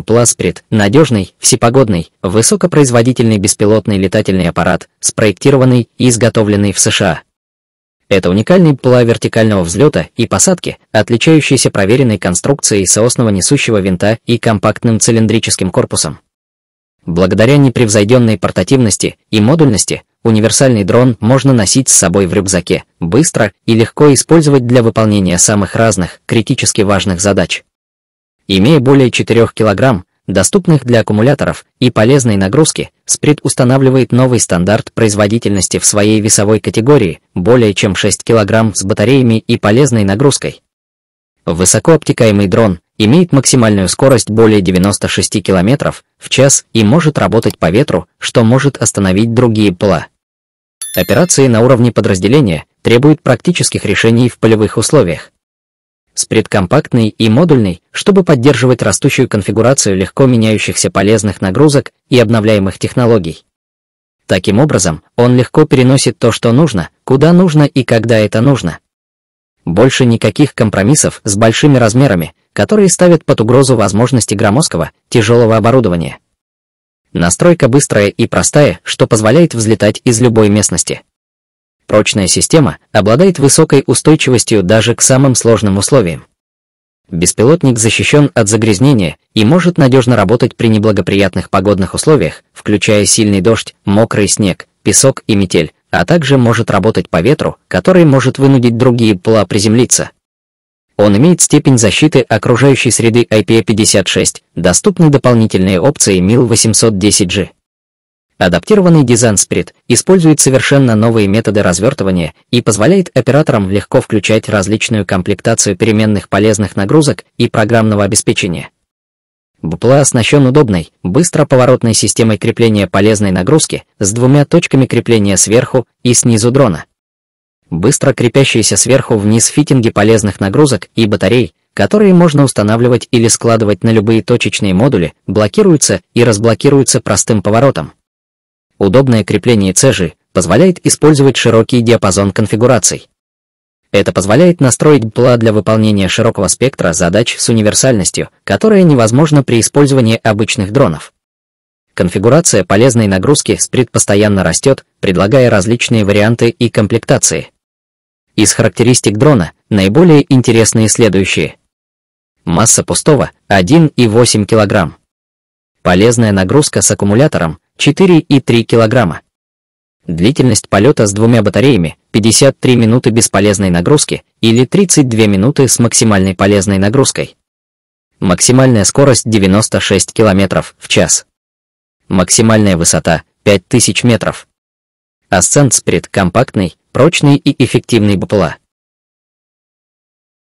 Бласпред – надежный, всепогодный, высокопроизводительный беспилотный летательный аппарат, спроектированный и изготовленный в США. Это уникальный пла вертикального взлета и посадки, отличающийся проверенной конструкцией соосного несущего винта и компактным цилиндрическим корпусом. Благодаря непревзойденной портативности и модульности, универсальный дрон можно носить с собой в рюкзаке, быстро и легко использовать для выполнения самых разных, критически важных задач. Имея более 4 кг, доступных для аккумуляторов и полезной нагрузки, Сприт устанавливает новый стандарт производительности в своей весовой категории более чем 6 кг с батареями и полезной нагрузкой. Высокообтекаемый дрон имеет максимальную скорость более 96 км в час и может работать по ветру, что может остановить другие пла. Операции на уровне подразделения требуют практических решений в полевых условиях с предкомпактной и модульной, чтобы поддерживать растущую конфигурацию легко меняющихся полезных нагрузок и обновляемых технологий. Таким образом, он легко переносит то, что нужно, куда нужно и когда это нужно. Больше никаких компромиссов с большими размерами, которые ставят под угрозу возможности громоздкого, тяжелого оборудования. Настройка быстрая и простая, что позволяет взлетать из любой местности. Прочная система обладает высокой устойчивостью даже к самым сложным условиям. Беспилотник защищен от загрязнения и может надежно работать при неблагоприятных погодных условиях, включая сильный дождь, мокрый снег, песок и метель, а также может работать по ветру, который может вынудить другие пла приземлиться. Он имеет степень защиты окружающей среды IP56, доступны дополнительные опции MIL 810G. Адаптированный дизайн Spirit использует совершенно новые методы развертывания и позволяет операторам легко включать различную комплектацию переменных полезных нагрузок и программного обеспечения. Бупла оснащен удобной, быстро поворотной системой крепления полезной нагрузки с двумя точками крепления сверху и снизу дрона. Быстро крепящиеся сверху вниз фитинги полезных нагрузок и батарей, которые можно устанавливать или складывать на любые точечные модули, блокируются и разблокируются простым поворотом. Удобное крепление цежи позволяет использовать широкий диапазон конфигураций. Это позволяет настроить БЛА для выполнения широкого спектра задач с универсальностью, которая невозможна при использовании обычных дронов. Конфигурация полезной нагрузки сприт постоянно растет, предлагая различные варианты и комплектации. Из характеристик дрона наиболее интересные следующие. Масса пустого – 1,8 кг. Полезная нагрузка с аккумулятором 4,3 кг. Длительность полета с двумя батареями 53 минуты без полезной нагрузки или 32 минуты с максимальной полезной нагрузкой. Максимальная скорость 96 км в час. Максимальная высота 5000 метров. Асцент Сприт компактный, прочный и эффективный БПЛА.